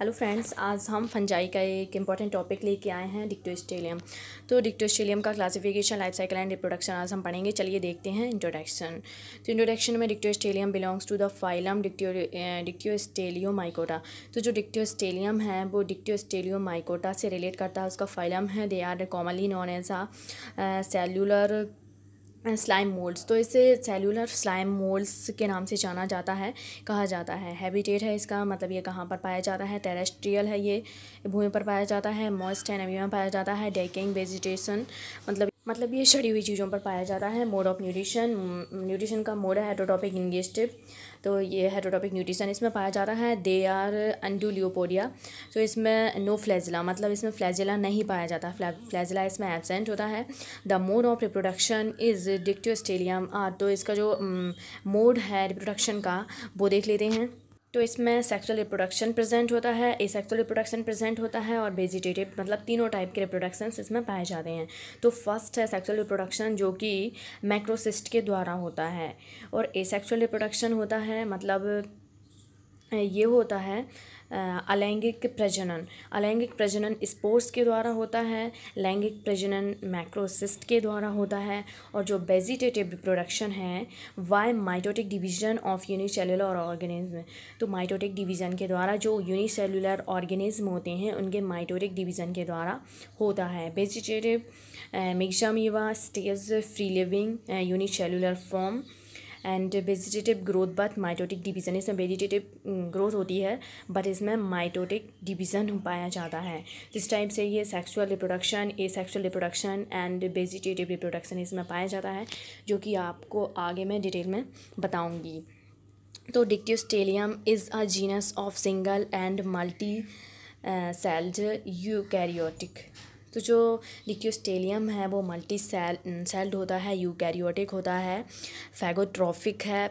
hello friends आज हम fungi का एक इम्पॉर्टेंट टॉपिक लेके आए हैं डिक्टोस्टेलियम तो डिक्टोस्टेलियम का classification life cycle and reproduction आज हम पढ़ेंगे चलिए देखते हैं इंट्रोडक्शन तो इंट्रोडक्शन में Dictyostelium belongs to the phylum dicto Dictyosteliomycota तो जो डिक्टोस्टेलियम है वो डिक्टोस्टेलियो माइकोटा से रिलेट करता है उसका फाइलम है they are commonly known as a cellular slime moulds तो इसे सेलुलर स्लाइम मोल्ड्स के नाम से जाना जाता है कहा जाता है हैबिटेट है इसका मतलब ये कहाँ पर पाया जाता है टेरेस्ट्रियल है ये भूमि पर पाया जाता है मॉइस्ट है में पाया जाता है डेकिंग वेजिटेशन मतलब मतलब ये सड़ी हुई चीज़ों पर पाया जाता है मोड ऑफ न्यूट्रिशन न्यूट्रिशन का मोड है हेटोटॉपिक इंगेस्टिव तो ये हेटोटॉपिक न्यूट्रिशन इसमें पाया जाता है दे आर अंडूलियोपोडिया तो इसमें नो फ्लैजिला मतलब इसमें फ्लैजिला नहीं पाया जाता फ्लैजिला इसमें एबसेंट होता है the mode of reproduction is Dictyostelium तो इसका जो मोड mm, है रिप्रोडक्शन का वो देख लेते हैं तो इसमें सेक्सुअल रिप्रोडक्शन प्रेजेंट होता है ए सेक्सुअल रिप्रोडक्शन प्रेजेंट होता है और वेजिटेटिव मतलब तीनों टाइप के रिप्रोडक्शन इसमें पाए जाते हैं तो फर्स्ट है सेक्सुअल रिप्रोडक्शन जो कि मैक्रोसिस्ट के द्वारा होता है और ए सेक्सुअल रिप्रोडक्शन होता है मतलब ये होता है अलैंगिक प्रजनन अलैंगिक प्रजनन स्पोर्स के द्वारा होता है लैंगिक प्रजनन मैक्रोसिस्ट के द्वारा होता है और जो वेजिटेटिव रिप्रोडक्शन है by mitotic division of unicellular organism तो माइटोटिक डिवीजन के द्वारा जो यूनिसेलुलर ऑर्गेनिज्म होते हैं उनके माइटोटिक डिवीजन के द्वारा होता है vegetative myxamoeba stage free living unicellular form and vegetative growth but mitotic division इसमें वेजिटेटिव ग्रोथ mm, होती है बट इसमें माइटोटिक डिवीज़न पाया जाता है इस टाइप से ये sexual reproduction asexual reproduction and vegetative reproduction इसमें पाया जाता है जो कि आपको आगे मैं डिटेल में बताऊँगी तो Dictyostelium is a genus of single and multi celled eukaryotic तो जो निक्योस्टेलियम है वो मल्टी सेल सेल्ड होता है यूकैरियोटिक होता है फैगोट्रॉफिक है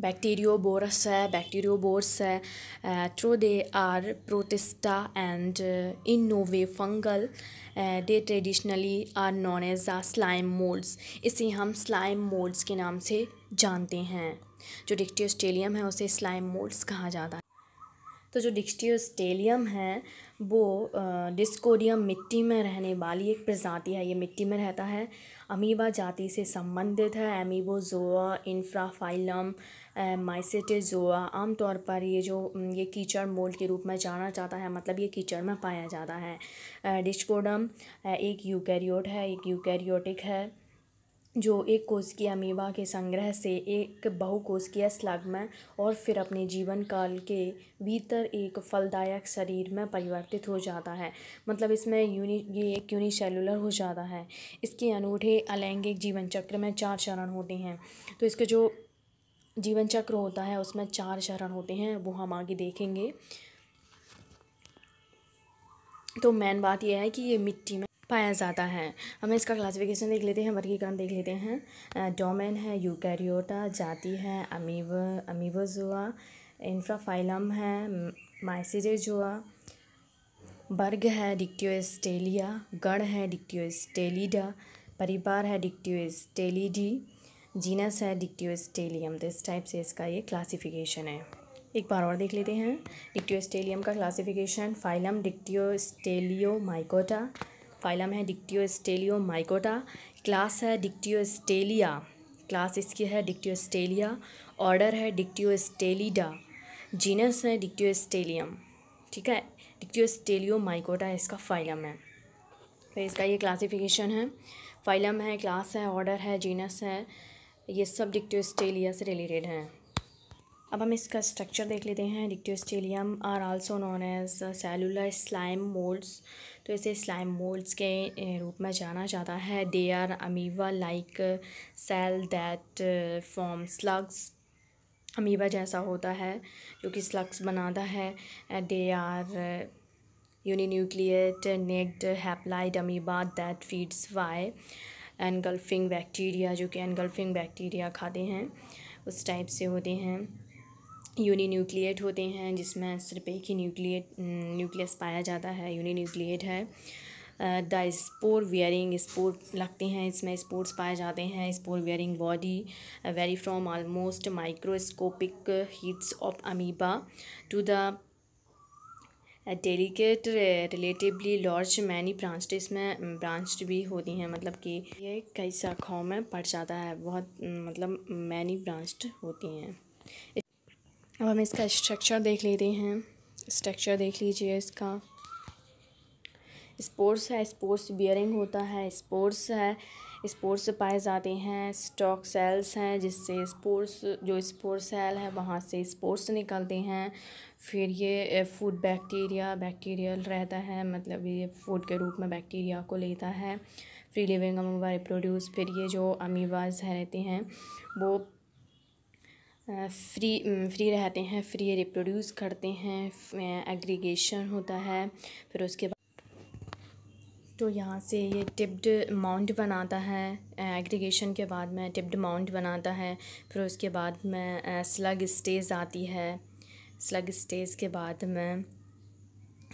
बैक्टीरियोबोरस है बैक्टीरियोबोर्स है though they are protista and in no way fungal they traditionally are known as a slime moulds इसे हम स्लाइम मोल्ड्स के नाम से जानते हैं जो डिक्टियोस्टेलियम है उसे स्लाइम मोल्ड्स कहा जाता है तो जो डिक्स्टियोस्टेलियम है वो डिस्कोडियम मिट्टी में रहने वाली एक प्रजाति है ये मिट्टी में रहता है अमीबा जाति से संबंधित है एमीबोजोआ इन्फ्राफाइलम माइसेटेजोआ आमतौर पर ये जो ये कीचड़ मोल्ड के रूप में जाना जाता है मतलब ये कीचड़ में पाया जाता है डिस्कोडम एक यूकैरियोट है एक यूकैरियोटिक है जो एक की अमीबा के संग्रह से एक की स्लग में और फिर अपने जीवन काल के भीतर एक फलदायक शरीर में परिवर्तित हो जाता है मतलब इसमें यूनि ये एक यूनिसेलुलर हो जाता है इसके अनूठे अलैंगिक जीवन चक्र में चार चरण होते हैं तो इसके जो जीवन चक्र होता है उसमें चार चरण होते हैं वो हम आगे देखेंगे तो मेन बात यह है कि ये मिट्टी में पाया जाता है हमें इसका क्लासिफिकेशन देख लेते हैं वर्गीकरण देख लेते हैं डोमेन है यूकैरियोटा जाति है अमीव अमीवजुआ इंफ्राफाइलम है माइसिजुआ वर्ग है डिक्टियोस्टेलिया गण है डिक्टियोस्टेलिडा परिवार है डिक्टियोस्टेलिडी जीनस है डिक्टियोस्टेलियम तो इस टाइप से इसका ये क्लासिफिकेशन है एक बार और देख लेते हैं डिक्टियोस्टेलियम का classification phylum Dictyosteliomycota phylum है स्टेलियो माइकोटा क्लास है स्टेलिया क्लास इसकी है स्टेलिया ऑर्डर है स्टेलिडा जीनस है स्टेलियम ठीक है स्टेलियो माइकोटा इसका फाइलम है तो इसका ये क्लासिफिकेशन है फाइलम है क्लास है ऑर्डर है जीनस है ये सब स्टेलिया से रिलेटेड हैं अब हम इसका स्ट्रक्चर देख लेते हैं Dictyostelium are also known as cellular slime moulds तो इसे स्लाइम मोल्ड्स के रूप में जाना जाता है they are amoeba like cell that form slugs amoeba जैसा होता है जो कि स्लग्स बनाता है they are uninucleate naked haploid amoeba that feeds by engulfing bacteria जो कि एनगल्फिंग बैक्टीरिया खाते हैं उस टाइप से होते हैं यूनी न्यूक्लिएट होते हैं जिसमें सिर्फ एक ही न्यूक्लिएट न्यूक्लियस पाया जाता है यूनी न्यूक्लिएट है द स्पोर वियरिंग स्पोर लगते हैं इसमें स्पोर्ट्स पाए जाते हैं spore bearing body vary from almost microscopic heaps of amoeba to the delicate relatively large many branch इसमें ब्रांच भी होती हैं मतलब कि ये कई शाखाओं में पड़ जाता है बहुत मतलब मैनी ब्रांच होती हैं अब हम इसका स्ट्रक्चर देख लेते हैं स्ट्रक्चर देख लीजिए इसका स्पोर्ट्स है स्पोर्ट्स बियरिंग होता है स्पोर्ट्स है स्पोर्ट्स पाए जाते हैं स्टॉक सेल्स हैं जिससे स्पोर्ट्स जो स्पोर्ट्स सेल है वहाँ से स्पोर्ट्स निकलते हैं फिर ये फूड बैक्टीरिया बैक्टीरियल रहता है मतलब ये फूड के रूप में बैक्टीरिया को लेता है फ्री लिविंग अमीबा रिप्रोड्यूस फिर ये जो अमीबाज है रहते हैं वो फ्री फ्री रहते हैं फ्री रिप्रोड्यूस करते हैं एग्रीगेशन होता है फिर उसके बाद तो यहाँ से ये टिप्ड माउंट बनाता है एग्रीगेशन के बाद में टिप्ड माउंट बनाता है फिर उसके बाद में स्लग स्टेज आती है स्लग स्टेज के बाद में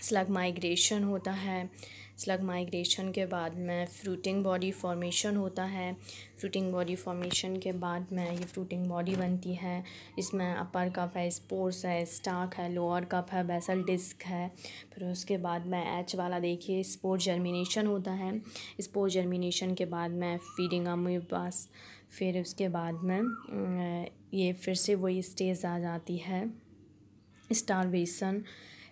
स्लग माइग्रेशन होता है स्लग माइग्रेशन के बाद में फ्रूटिंग बॉडी फॉर्मेशन होता है फ्रूटिंग बॉडी फॉर्मेशन के बाद में ये फ्रूटिंग बॉडी बनती है इसमें अपर कप है स्पोर्स है स्टाक है लोअर कप है बेसल डिस्क है फिर उसके बाद में एच वाला देखिए स्पोर जर्मिनेशन होता है स्पोर जर्मिनेशन के बाद में फीडिंग अम्यूबास फिर उसके बाद में ये फिर से वही स्टेज आ जाती है स्टारवेशन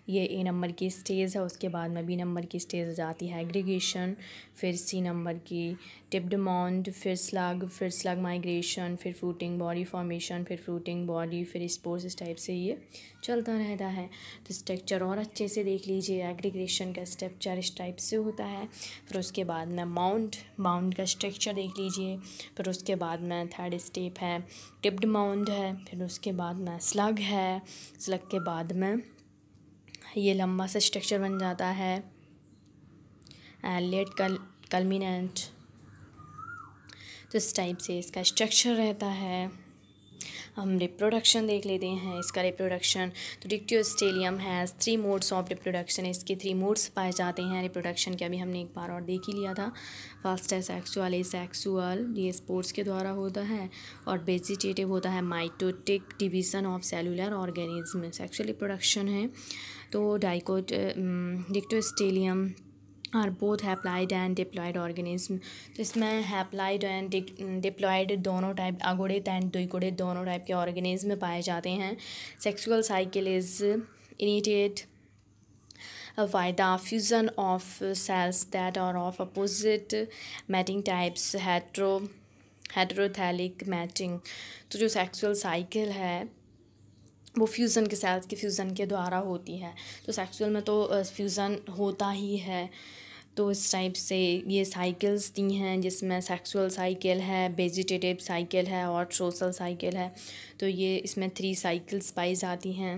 ये ए नंबर की स्टेज है उसके बाद में बी नंबर की स्टेज आ जाती है एग्रीगेशन फिर सी नंबर की टिपडमाउंड फिर स्लग फिर स्लग माइग्रेशन फिर फ्रूटिंग बॉडी फॉर्मेशन फिर फ्रूटिंग बॉडी फिर स्पोर्स इस टाइप से ये चलता रहता है तो स्ट्रक्चर और अच्छे से देख लीजिए एग्रीगेशन का स्ट्रक्चर इस टाइप से होता है फिर उसके बाद में माउंट माउंट का स्ट्रक्चर देख लीजिए फिर उसके बाद में थर्ड स्टेप है टिप्ड माउंट है फिर उसके बाद में स्लग है स्लग के बाद में ये लंबा सा स्ट्रक्चर बन जाता है लेट कल कलमिनेंट तो इस टाइप से इसका स्ट्रक्चर रहता है हम रिप्रोडक्शन देख लेते हैं इसका रिप्रोडक्शन तो Dictyostelium has three modes of reproduction इसके थ्री मोड्स पाए जाते हैं रिप्रोडक्शन के अभी हमने एक बार और देख ही लिया था फास्ट सेक्सुअल ए सेक्सुअल ये स्पोर्ट्स के द्वारा होता है और वेजिटेटिव होता है mitotic division of cellular organism sexual reproduction है तो dicot Dictyostelium are both haploid and diploid organism तो इसमें हैप्लाइड एंड डिप्लॉयड दोनों टाइप अगोड़ित एंड द्विगुड़ित दोनों टाइप के ऑर्गेनिज्म पाए जाते हैं sexual cycle is initiated by the of cells cells और of opposite mating types types hetero heterothallic matching तो जो सेक्सुअल साइकिल है वो फ्यूज़न के सेल्स के फ्यूज़न के द्वारा होती है तो सेक्सुअल में तो फ्यूज़न होता ही है तो इस टाइप से ये साइकिल्स दी हैं जिसमें सेक्सुअल साइकिल है वेजिटेटिव साइकिल है और सोशल साइकिल है तो ये इसमें थ्री साइकिल्स पाई जाती हैं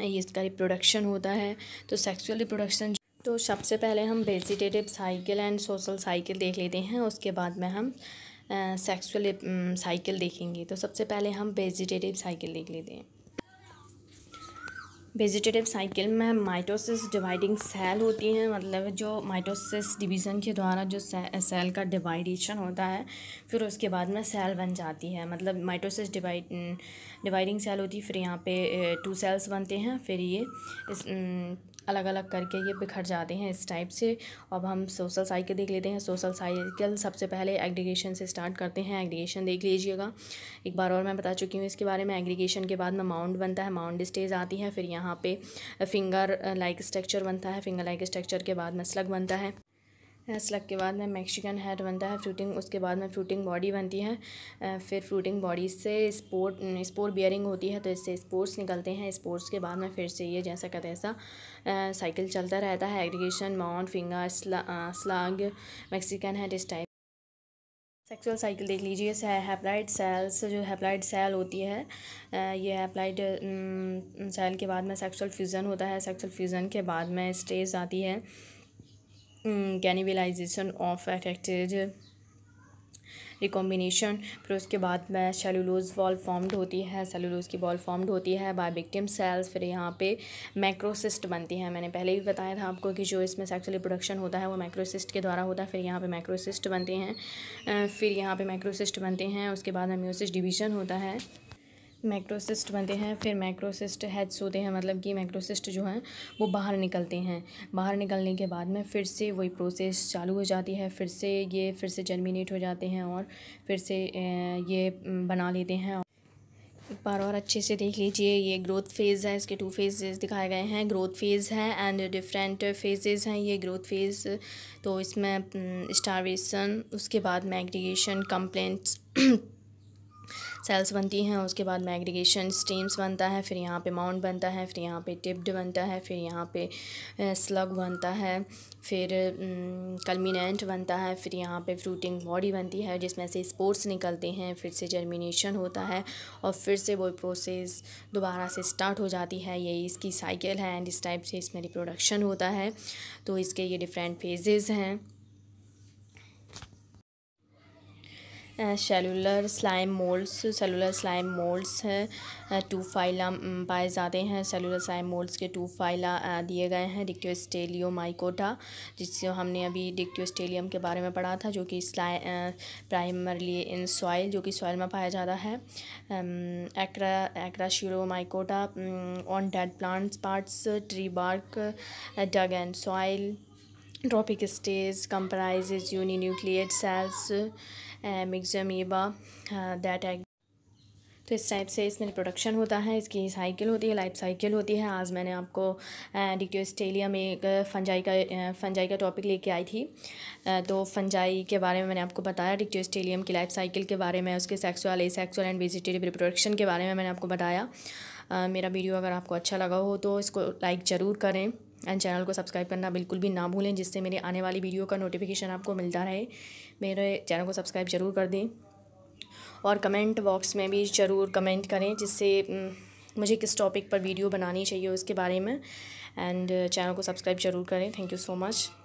ये इसका रिप्रोडक्शन होता है तो सेक्सुअल रिप्रोडक्शन तो सबसे पहले हम vegetative cycle and social cycle देख लेते हैं उसके बाद में हम सेक्सुअल साइकिल देखेंगे तो सबसे पहले हम वेजिटेटिव साइकिल देख लेते हैं वेजिटेटिव साइकिल में माइटोसिस डिवाइडिंग सेल होती हैं मतलब जो माइटोसिस डिवीज़न के द्वारा जो सेल का डिवाइडेशन होता है फिर उसके बाद में सेल बन जाती है मतलब माइटोसिस डिवाइड डिवाइडिंग सेल होती है फिर यहाँ पे टू सेल्स बनते हैं फिर ये इस अलग अलग करके ये बिखर जाते हैं इस टाइप से अब हम सोशल साइकिल देख लेते हैं सोशल साइकिल सबसे पहले एग्रीगेशन से स्टार्ट करते हैं एग्रीगेशन देख लीजिएगा एक बार और मैं बता चुकी हूँ इसके बारे में एग्रीगेशन के बाद में माउंट बनता है माउंट स्टेज आती है फिर यहाँ पे फिंगर लाइक स्ट्रक्चर बनता है फिंगर लाइक स्ट्रक्चर के बाद में स्लग बनता है स्लग के बाद में मैक्सिकन हेड बनता है फ्रूटिंग उसके बाद में फ्रूटिंग बॉडी बनती है फिर फ्रूटिंग बॉडी से स्पोर्ट स्पोर बियरिंग होती है तो इससे स्पोर्ट्स निकलते हैं स्पोर्ट्स के बाद में फिर से ये जैसा हैं ऐसा साइकिल चलता रहता है aggregation mound finger slug Mexican head इस टाइप सेक्सुअल साइकिल देख लीजिए हेप्लाइड सेल्स जो हेप्लाइड सेल होती है ये हेप्लाइड सेल के बाद में सेक्सुअल फ्यूज़न होता है सेक्सुअल फ्यूज़न के बाद में स्टेज आती है कैनिबलाइजेशन ऑफ अफेक्टेड रिकॉम्बिनेशन फिर उसके बाद में सेलुलोज वॉल फॉर्म्ड होती है सेलुलोज की बॉल फॉर्म्ड होती है बाय विक्टिम सेल्स फिर यहाँ पे मैक्रोसिस्ट बनती है मैंने पहले भी बताया था आपको कि जो इसमें सेक्सुअल प्रोडक्शन होता है वो मैक्रोसिस्ट के द्वारा होता है फिर यहाँ पे मैक्रोसिस्ट बनते हैं फिर यहाँ पे मैक्रोसिस्ट बनते हैं उसके बाद में म्यूसिस डिवीजन होता है मैक्रोसिस्ट बनते हैं फिर मैक्रोसिस्ट हैच होते हैं मतलब कि मैक्रोसिस्ट जो हैं वो बाहर निकलते हैं बाहर निकलने के बाद में फिर से वही प्रोसेस चालू हो जाती है फिर से ये फिर से जर्मिनेट हो जाते हैं और फिर से ये बना लेते हैं एक बार और अच्छे से देख लीजिए ये ग्रोथ फेज़ है इसके टू फेजेस दिखाए गए हैं ग्रोथ फेज़ है एंड डिफरेंट फेजेस हैं ये ग्रोथ फेज़ तो इसमें स्टारवेशन उसके बाद मैग्रीगेशन कंप्लेंट्स सेल्स बनती हैं उसके बाद मैग्रीगेशन स्टीम्स बनता है फिर यहाँ पे माउंट बनता है फिर यहाँ पे टिप्ड बनता है फिर यहाँ पे स्लग बनता है फिर कलमिनेंट बनता है फिर यहाँ पे फ्रूटिंग बॉडी बनती है जिसमें से स्पोर्ट्स निकलते हैं फिर से जर्मिनेशन होता है और फिर से वो प्रोसेस दोबारा से स्टार्ट हो जाती है ये इसकी साइकिल है एंड इस टाइप से इसमें रिप्रोडक्शन होता है तो इसके ये डिफरेंट फेजेज़ हैं cellular slime moulds cellular slime moulds हैं टू फाइला पाए जाते हैं सेलुलर स्लाइम मोल्ड्स के टू फाइला दिए गए हैं डिक्टोस्टेलियो माइकोटा जिससे हमने अभी डिक्टोस्टेलियम के बारे में पढ़ा था जो कि स्लाइ प्राइमरली इन सॉइल जो कि सॉइल में पाया जाता है acra Acrasiomycota on dead plants parts tree bark dung and soil trophic stage comprise uni cells, cells myxamoeba that एग तो इस टाइप से इसमें रिप्रोडक्शन होता है इसकी साइकिल होती है लाइफ साइकिल होती है आज मैंने आपको डिक्योस्टेलिया uh, में एक फंजाई का फंजाई uh, का टॉपिक लेके आई थी uh, तो फंजाई के बारे में मैंने आपको बताया डिक्योस्टेलियम की लाइफ साइकिल के बारे में उसके sexual asexual and vegetative reproduction के बारे में मैंने आपको बताया मेरा वीडियो अगर आपको अच्छा लगा हो तो इसको लाइक ज़रूर करें एंड चैनल को सब्सक्राइब करना बिल्कुल भी ना भूलें जिससे मेरे आने वाली वीडियो का नोटिफिकेशन आपको मिलता रहे मेरे चैनल को सब्सक्राइब ज़रूर कर दें और कमेंट बॉक्स में भी ज़रूर कमेंट करें जिससे मुझे किस टॉपिक पर वीडियो बनानी चाहिए उसके बारे में एंड चैनल को सब्सक्राइब ज़रूर करें थैंक यू सो मच